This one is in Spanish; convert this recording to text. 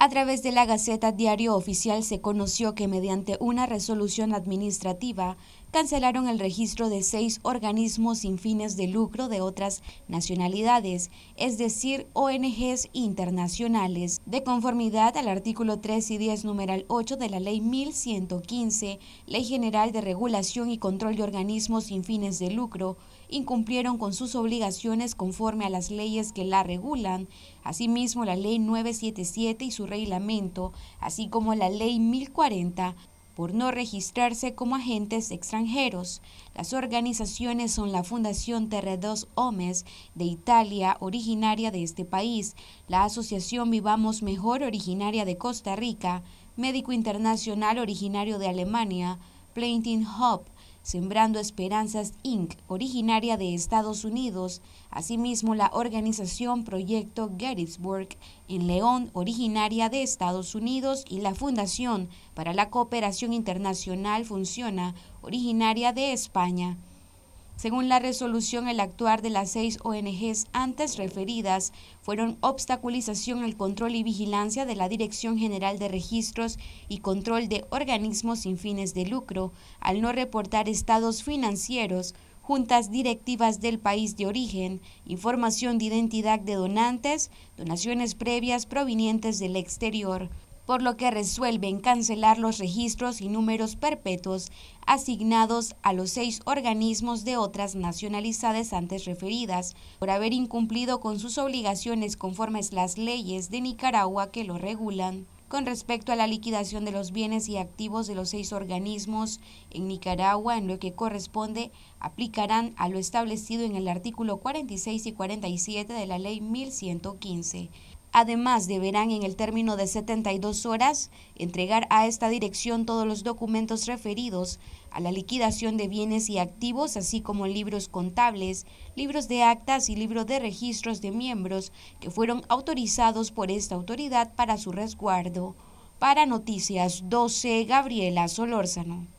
A través de la Gaceta Diario Oficial se conoció que mediante una resolución administrativa cancelaron el registro de seis organismos sin fines de lucro de otras nacionalidades, es decir, ONGs internacionales, de conformidad al artículo 3 y 10, numeral 8 de la Ley 1115, Ley General de Regulación y Control de Organismos sin fines de lucro, incumplieron con sus obligaciones conforme a las leyes que la regulan, asimismo la Ley 977 y su reglamento, así como la Ley 1040 por no registrarse como agentes extranjeros. Las organizaciones son la Fundación Terredos Homes de Italia, originaria de este país, la Asociación Vivamos Mejor, originaria de Costa Rica, Médico Internacional, originario de Alemania, Plainting Hub, Sembrando Esperanzas Inc., originaria de Estados Unidos, asimismo la organización Proyecto Gettysburg en León, originaria de Estados Unidos, y la Fundación para la Cooperación Internacional Funciona, originaria de España. Según la resolución, el actuar de las seis ONGs antes referidas fueron obstaculización al control y vigilancia de la Dirección General de Registros y Control de Organismos sin fines de lucro, al no reportar estados financieros, juntas directivas del país de origen, información de identidad de donantes, donaciones previas provenientes del exterior, por lo que resuelven cancelar los registros y números perpetuos asignados a los seis organismos de otras nacionalidades antes referidas, por haber incumplido con sus obligaciones conformes las leyes de Nicaragua que lo regulan. Con respecto a la liquidación de los bienes y activos de los seis organismos en Nicaragua, en lo que corresponde, aplicarán a lo establecido en el artículo 46 y 47 de la Ley 1115. Además, deberán en el término de 72 horas entregar a esta dirección todos los documentos referidos a la liquidación de bienes y activos, así como libros contables, libros de actas y libro de registros de miembros que fueron autorizados por esta autoridad para su resguardo. Para Noticias 12, Gabriela Solórzano.